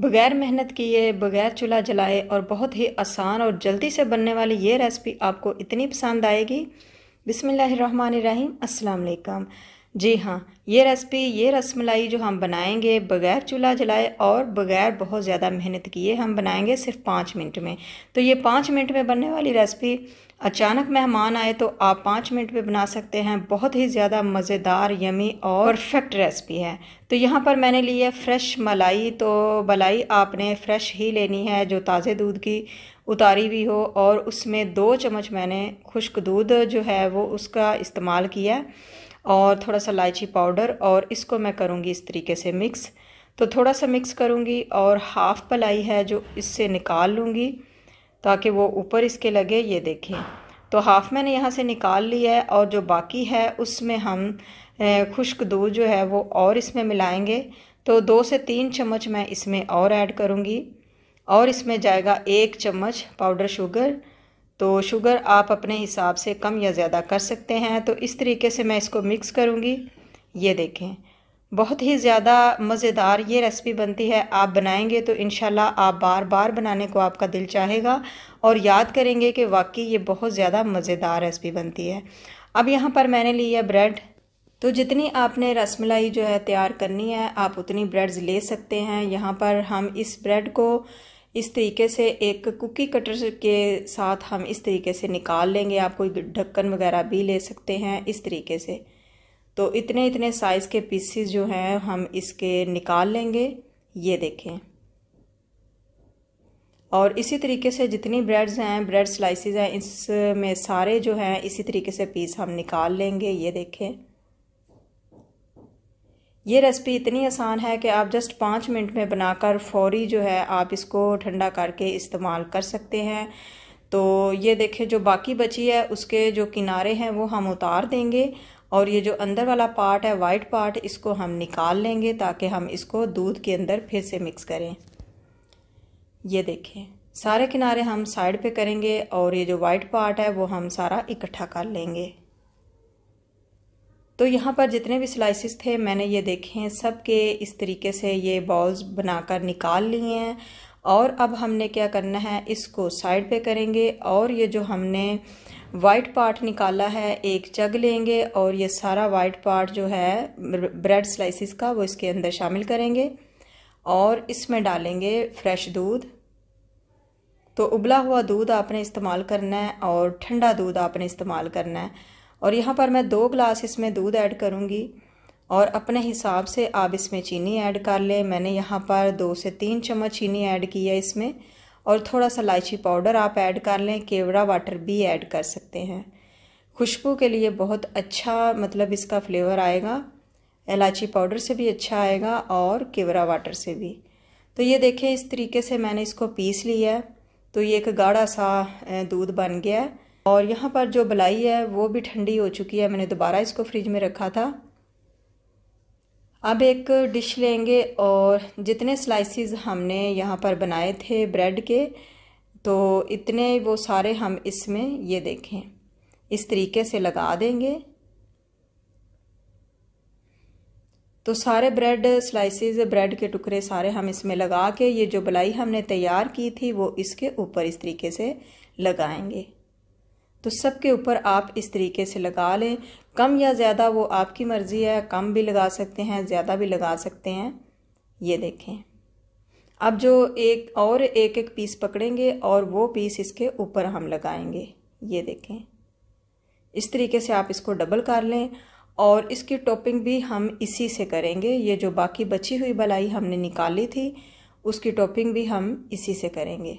बगैर मेहनत किए बगैर चूल्हा जलाए और बहुत ही आसान और जल्दी से बनने वाली ये रेसिपी आपको इतनी पसंद आएगी बिसमीम अल्लाम जी हाँ ये रेसिपी ये रसमलाई जो हम बनाएंगे बगैर चूल्हा जलाए और बगैर बहुत ज़्यादा मेहनत किए हम बनाएंगे सिर्फ पाँच मिनट में तो ये पाँच मिनट में बनने वाली रेसिपी अचानक मेहमान आए तो आप पाँच मिनट में बना सकते हैं बहुत ही ज़्यादा मज़ेदार यमी और परफेक्ट रेसिपी है तो यहाँ पर मैंने ली है फ्रेश मलाई तो मलाई आपने फ्रेश ही लेनी है जो ताज़े दूध की उतारी हुई हो और उसमें दो चम्मच मैंने खुश्क दूध जो है वो उसका इस्तेमाल किया और थोड़ा सा इलायची पाउडर और इसको मैं करूँगी इस तरीके से मिक्स तो थोड़ा सा मिक्स करूँगी और हाफ़ पलाई है जो इससे निकाल लूँगी ताकि वो ऊपर इसके लगे ये देखें तो हाफ़ मैंने यहाँ से निकाल लिया है और जो बाकी है उसमें हम खुश्क दूध जो है वो और इसमें मिलाएंगे तो दो से तीन चम्मच मैं इसमें और ऐड करूँगी और इसमें जाएगा एक चम्मच पाउडर शुगर तो शुगर आप अपने हिसाब से कम या ज़्यादा कर सकते हैं तो इस तरीके से मैं इसको मिक्स करूँगी ये देखें बहुत ही ज़्यादा मज़ेदार ये रेसिपी बनती है आप बनाएंगे तो इन आप बार बार बनाने को आपका दिल चाहेगा और याद करेंगे कि वाकई ये बहुत ज़्यादा मज़ेदार रेसिपी बनती है अब यहाँ पर मैंने ली है ब्रेड तो जितनी आपने रसमलाई जो है तैयार करनी है आप उतनी ब्रेड्स ले सकते हैं यहाँ पर हम इस ब्रेड को इस तरीके से एक कुकी कटर के साथ हम इस तरीके से निकाल लेंगे आप कोई ढक्कन वगैरह भी ले सकते हैं इस तरीके से तो इतने इतने साइज़ के पीसीस जो हैं हम इसके निकाल लेंगे ये देखें और इसी तरीके से जितनी ब्रेड्स हैं ब्रेड स्लाइसेस हैं इसमें सारे जो हैं इसी तरीके से पीस हम निकाल लेंगे ये देखें ये रेसिपी इतनी आसान है कि आप जस्ट पाँच मिनट में बनाकर फौरी जो है आप इसको ठंडा करके इस्तेमाल कर सकते हैं तो ये देखें जो बाकी बची है उसके जो किनारे हैं वो हम उतार देंगे और ये जो अंदर वाला पार्ट है वाइट पार्ट इसको हम निकाल लेंगे ताकि हम इसको दूध के अंदर फिर से मिक्स करें ये देखें सारे किनारे हम साइड पे करेंगे और ये जो वाइट पार्ट है वो हम सारा इकट्ठा कर लेंगे तो यहाँ पर जितने भी स्लाइसिस थे मैंने ये देखे हैं सब के इस तरीके से ये बॉल्स बनाकर निकाल लिए हैं और अब हमने क्या करना है इसको साइड पे करेंगे और ये जो हमने वाइट पार्ट निकाला है एक जग लेंगे और ये सारा वाइट पार्ट जो है ब्रेड स्लाइसिस का वो इसके अंदर शामिल करेंगे और इसमें डालेंगे फ्रेश दूध तो उबला हुआ दूध आपने इस्तेमाल करना है और ठंडा दूध आपने इस्तेमाल करना है और यहाँ पर मैं दो ग्लास इसमें दूध ऐड करूँगी और अपने हिसाब से आप इसमें चीनी ऐड कर लें मैंने यहाँ पर दो से तीन चम्मच चीनी ऐड की है इसमें और थोड़ा सा इलायची पाउडर आप ऐड कर लें केवड़ा वाटर भी ऐड कर सकते हैं खुशबू के लिए बहुत अच्छा मतलब इसका फ्लेवर आएगा इलायची पाउडर से भी अच्छा आएगा और केवड़ा वाटर से भी तो ये देखें इस तरीके से मैंने इसको पीस लिया है तो ये एक गाढ़ा सा दूध बन गया है और यहाँ पर जो बलाई है वो भी ठंडी हो चुकी है मैंने दोबारा इसको फ्रिज में रखा था अब एक डिश लेंगे और जितने स्लाइसेस हमने यहाँ पर बनाए थे ब्रेड के तो इतने वो सारे हम इसमें ये देखें इस तरीके से लगा देंगे तो सारे ब्रेड स्लाइसेस ब्रेड के टुकड़े सारे हम इसमें लगा के ये जो बलाई हमने तैयार की थी वो इसके ऊपर इस तरीके से लगाएंगे तो सबके ऊपर आप इस तरीके से लगा लें कम या ज़्यादा वो आपकी मर्ज़ी है कम भी लगा सकते हैं ज़्यादा भी लगा सकते हैं ये देखें अब जो एक और एक एक पीस पकड़ेंगे और वो पीस इसके ऊपर हम लगाएंगे ये देखें इस तरीके से आप इसको डबल कर लें और इसकी टॉपिंग भी हम इसी से करेंगे ये जो बाकी बची हुई बलाई हमने निकाली थी उसकी टॉपिंग भी हम इसी से करेंगे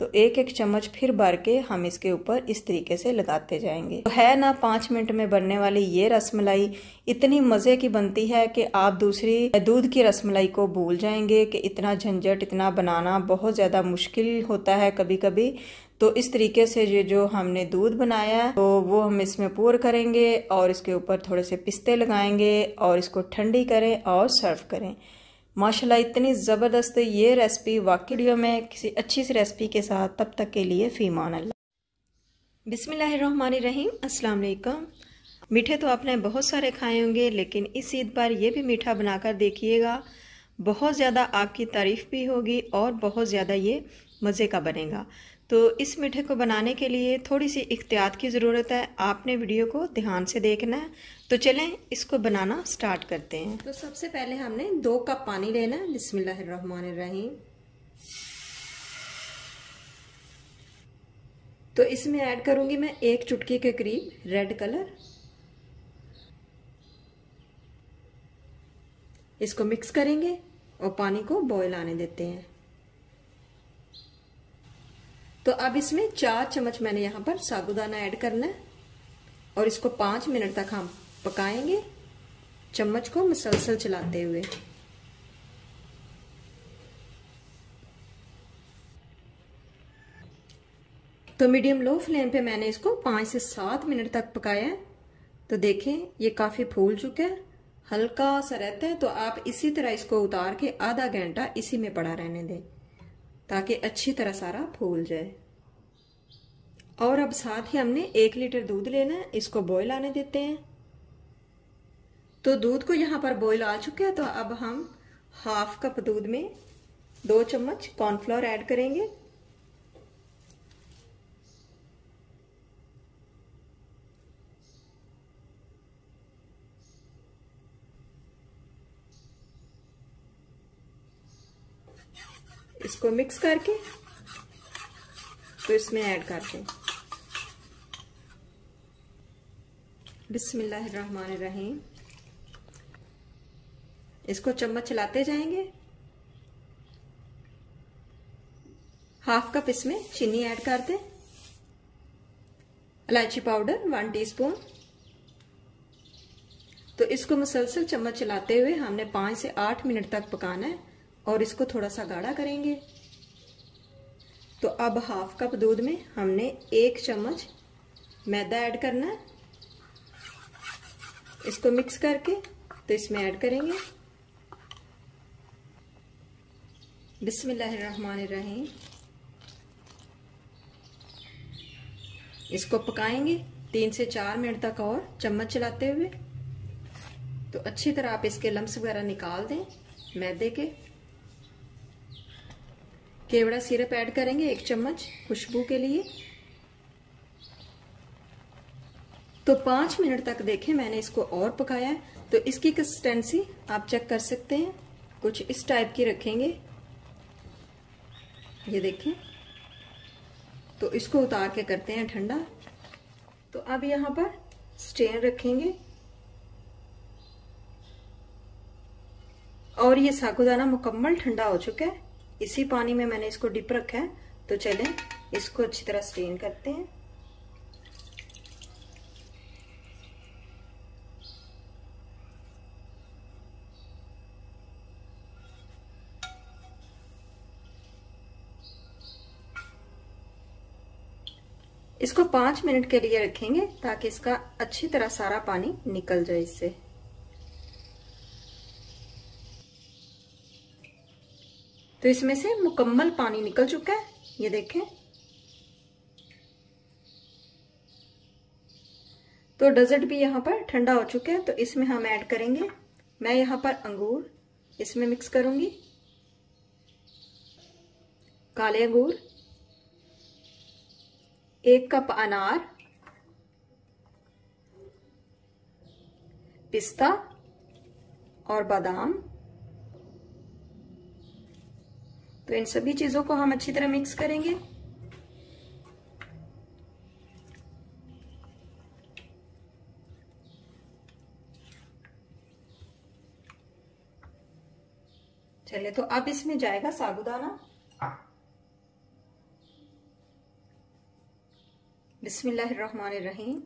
तो एक एक चम्मच फिर भर के हम इसके ऊपर इस तरीके से लगाते जाएंगे तो है ना पाँच मिनट में बनने वाली ये रसमलाई इतनी मज़े की बनती है कि आप दूसरी दूध की रसमलाई को भूल जाएंगे कि इतना झंझट इतना बनाना बहुत ज़्यादा मुश्किल होता है कभी कभी तो इस तरीके से ये जो हमने दूध बनाया तो वो हम इसमें पूर करेंगे और इसके ऊपर थोड़े से पिस्ते लगाएंगे और इसको ठंडी करें और सर्व करें माशाल्लाह इतनी ज़बरदस्त ये रेसिपी वाकई में किसी अच्छी सी रेसिपी के साथ तब तक के लिए फ़ीमान अल्लाह अस्सलाम वालेकुम मीठे तो आपने बहुत सारे खाए होंगे लेकिन इस ईद पर यह भी मीठा बनाकर देखिएगा बहुत ज़्यादा आपकी तारीफ़ भी होगी और बहुत ज़्यादा ये मज़े का बनेगा तो इस मीठे को बनाने के लिए थोड़ी सी इख्तियात की ज़रूरत है आपने वीडियो को ध्यान से देखना है तो चलें इसको बनाना स्टार्ट करते हैं तो सबसे पहले हमने दो कप पानी लेना है बिसमीम तो इसमें ऐड करूँगी मैं एक चुटकी के करीब रेड कलर इसको मिक्स करेंगे और पानी को बॉयल आने देते हैं तो अब इसमें चार चम्मच मैंने यहाँ पर साबुदाना ऐड करना है और इसको पाँच मिनट तक हम पकाएंगे चम्मच को मुसलसल चलाते हुए तो मीडियम लो फ्लेम पे मैंने इसको पाँच से सात मिनट तक पकाया है तो देखें ये काफ़ी फूल चुका है हल्का सा रहता है तो आप इसी तरह इसको उतार के आधा घंटा इसी में पड़ा रहने दें ताकि अच्छी तरह सारा फूल जाए और अब साथ ही हमने एक लीटर दूध लेना है इसको बॉयल आने देते हैं तो दूध को यहाँ पर बॉयल आ चुका है तो अब हम हाफ कप दूध में दो चम्मच कॉर्नफ्लोर ऐड करेंगे इसको मिक्स करके तो इसमें ऐड कर दें बिस्मिल्लाहिर्रहमानिर्रहीम इसको चम्मच चलाते जाएंगे हाफ कप इसमें चीनी ऐड कर दें इलायची पाउडर वन टीस्पून तो इसको मुसलसल चम्मच चलाते हुए हमने पांच से आठ मिनट तक पकाना है और इसको थोड़ा सा गाढ़ा करेंगे तो अब हाफ कप दूध में हमने एक चम्मच मैदा ऐड करना है इसको मिक्स करके तो इसमें ऐड करेंगे बिस्मिल्लाहिर्रहमानिर्रहीम इसको पकाएंगे तीन से चार मिनट तक और चम्मच चलाते हुए तो अच्छी तरह आप इसके लम्स वगैरह निकाल दें मैदे के केवड़ा सिरप ऐड करेंगे एक चम्मच खुशबू के लिए तो पांच मिनट तक देखें मैंने इसको और पकाया है तो इसकी कंसिस्टेंसी आप चेक कर सकते हैं कुछ इस टाइप की रखेंगे ये देखें तो इसको उतार के करते हैं ठंडा तो अब यहाँ पर स्टेन रखेंगे और ये सागुदाना मुकम्मल ठंडा हो चुका है इसी पानी में मैंने इसको डिप रखा है तो चलें इसको अच्छी तरह स्टेन करते हैं इसको पांच मिनट के लिए रखेंगे ताकि इसका अच्छी तरह सारा पानी निकल जाए इससे तो इसमें से मुकम्मल पानी निकल चुका है ये देखें तो डेजर्ट भी यहाँ पर ठंडा हो चुका है तो इसमें हम ऐड करेंगे मैं यहाँ पर अंगूर इसमें मिक्स करूंगी काले अंगूर एक कप अनार पिस्ता और बादाम तो इन सभी चीज़ों को हम अच्छी तरह मिक्स करेंगे चले तो अब इसमें जाएगा साबुदाना बिस्मिल्लाहिर्रहमानिर्रहीम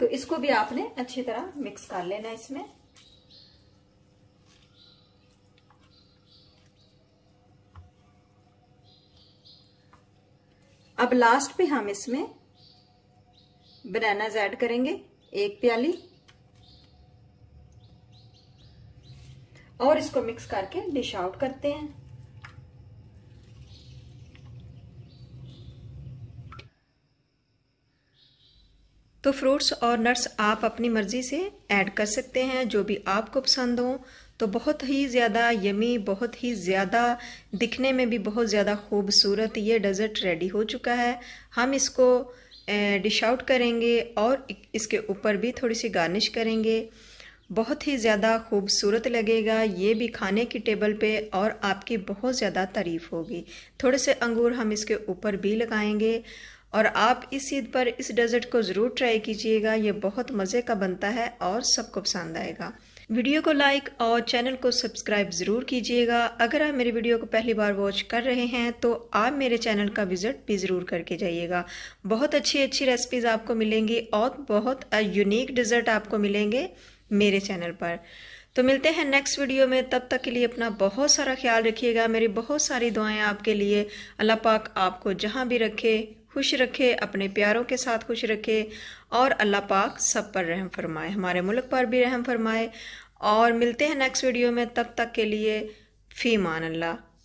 तो इसको भी आपने अच्छी तरह मिक्स कर लेना इसमें अब लास्ट पे हम इसमें बनानाज ऐड करेंगे एक प्याली और इसको मिक्स करके डिश आउट करते हैं तो फ्रूट्स और नट्स आप अपनी मर्ज़ी से ऐड कर सकते हैं जो भी आपको पसंद हो तो बहुत ही ज़्यादा यमी बहुत ही ज़्यादा दिखने में भी बहुत ज़्यादा खूबसूरत ये डेज़र्ट रेडी हो चुका है हम इसको डिश आउट करेंगे और इसके ऊपर भी थोड़ी सी गार्निश करेंगे बहुत ही ज़्यादा खूबसूरत लगेगा ये भी खाने की टेबल पे और आपकी बहुत ज़्यादा तारीफ़ होगी थोड़े से अंगूर हम इसके ऊपर भी लगाएंगे और आप इस ईद पर इस डेज़र्ट को ज़रूर ट्राई कीजिएगा ये बहुत मज़े का बनता है और सबको पसंद आएगा वीडियो को लाइक और चैनल को सब्सक्राइब ज़रूर कीजिएगा अगर आप मेरे वीडियो को पहली बार वॉच कर रहे हैं तो आप मेरे चैनल का विज़िट भी ज़रूर करके जाइएगा बहुत अच्छी अच्छी रेसिपीज़ आपको मिलेंगी और बहुत यूनिक डिज़र्ट आपको मिलेंगे मेरे चैनल पर तो मिलते हैं नेक्स्ट वीडियो में तब तक के लिए अपना बहुत सारा ख्याल रखिएगा मेरी बहुत सारी दुआएं आपके लिए अल्लाह पाक आपको जहाँ भी रखे खुश रखे अपने प्यारों के साथ खुश रखे और अल्लाह पाक सब पर रहम फरमाए हमारे मुल्क पर भी रहम फरमाए और मिलते हैं नेक्स्ट वीडियो में तब तक के लिए फ़ी मान अल्लाह